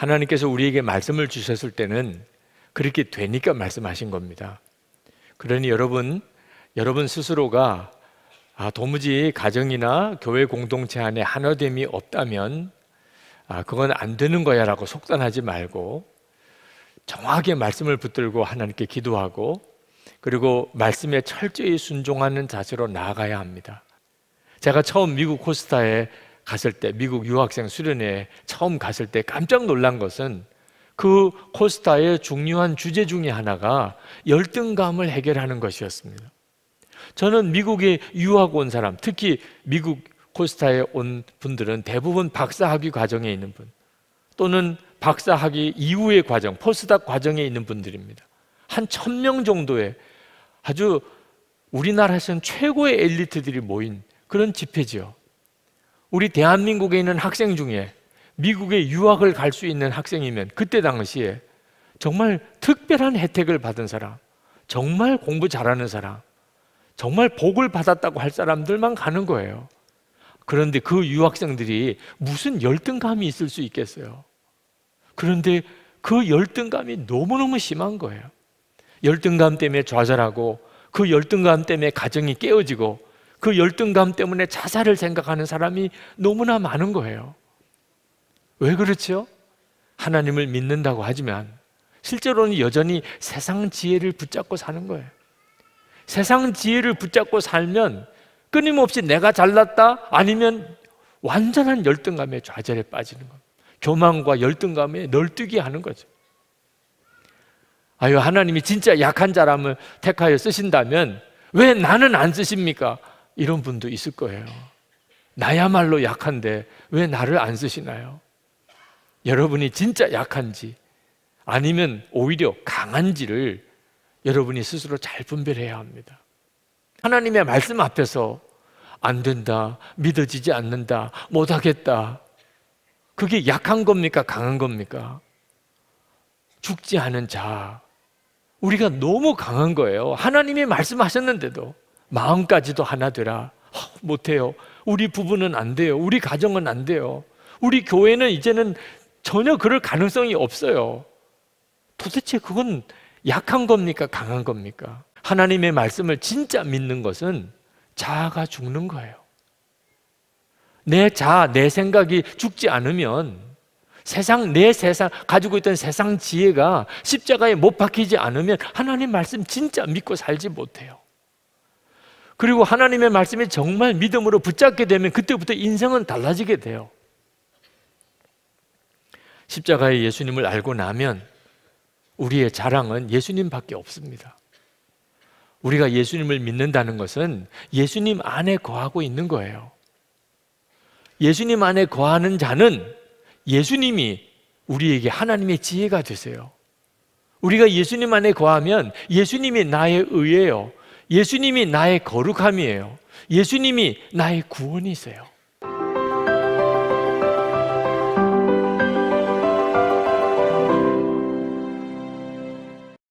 하나님께서 우리에게 말씀을 주셨을 때는 그렇게 되니까 말씀하신 겁니다. 그러니 여러분, 여러분 스스로가 아, 도무지 가정이나 교회 공동체 안에 하나됨이 없다면 아, 그건 안 되는 거야 라고 속단하지 말고 정확하게 말씀을 붙들고 하나님께 기도하고 그리고 말씀에 철저히 순종하는 자세로 나아가야 합니다. 제가 처음 미국 코스타에 갔을 때 미국 유학생 수련회에 처음 갔을 때 깜짝 놀란 것은 그 코스타의 중요한 주제 중의 하나가 열등감을 해결하는 것이었습니다. 저는 미국에 유학 온 사람, 특히 미국 코스타에 온 분들은 대부분 박사학위 과정에 있는 분 또는 박사학위 이후의 과정, 포스닥 과정에 있는 분들입니다. 한천명 정도의 아주 우리나라에서는 최고의 엘리트들이 모인 그런 집회지요. 우리 대한민국에 있는 학생 중에 미국에 유학을 갈 수 있는 학생이면 그때 당시에 정말 특별한 혜택을 받은 사람, 정말 공부 잘하는 사람, 정말 복을 받았다고 할 사람들만 가는 거예요. 그런데 그 유학생들이 무슨 열등감이 있을 수 있겠어요. 그런데 그 열등감이 너무너무 심한 거예요. 열등감 때문에 좌절하고 그 열등감 때문에 가정이 깨어지고 그 열등감 때문에 자살을 생각하는 사람이 너무나 많은 거예요. 왜 그렇죠? 하나님을 믿는다고 하지만 실제로는 여전히 세상 지혜를 붙잡고 사는 거예요. 세상 지혜를 붙잡고 살면 끊임없이 내가 잘났다 아니면 완전한 열등감에 좌절에 빠지는 겁니다. 교만과 열등감에 널뛰게 하는 거죠. 아유, 하나님이 진짜 약한 사람을 택하여 쓰신다면 왜 나는 안 쓰십니까? 이런 분도 있을 거예요. 나야말로 약한데 왜 나를 안 쓰시나요? 여러분이 진짜 약한지 아니면 오히려 강한지를 여러분이 스스로 잘 분별해야 합니다. 하나님의 말씀 앞에서 안 된다, 믿어지지 않는다, 못하겠다. 그게 약한 겁니까? 강한 겁니까? 죽지 않은 자. 우리가 너무 강한 거예요. 하나님이 말씀하셨는데도. 마음까지도 하나 되라. 못해요. 우리 부부는 안 돼요. 우리 가정은 안 돼요. 우리 교회는 이제는 전혀 그럴 가능성이 없어요. 도대체 그건 약한 겁니까? 강한 겁니까? 하나님의 말씀을 진짜 믿는 것은 자아가 죽는 거예요. 내 자아, 내 생각이 죽지 않으면 세상, 내 세상, 가지고 있던 세상 지혜가 십자가에 못 박히지 않으면 하나님 말씀 진짜 믿고 살지 못해요. 그리고 하나님의 말씀에 정말 믿음으로 붙잡게 되면 그때부터 인생은 달라지게 돼요. 십자가의 예수님을 알고 나면 우리의 자랑은 예수님밖에 없습니다. 우리가 예수님을 믿는다는 것은 예수님 안에 거하고 있는 거예요. 예수님 안에 거하는 자는 예수님이 우리에게 하나님의 지혜가 되세요. 우리가 예수님 안에 거하면 예수님이 나의 의예요. 예수님이 나의 거룩함이에요. 예수님이 나의 구원이세요.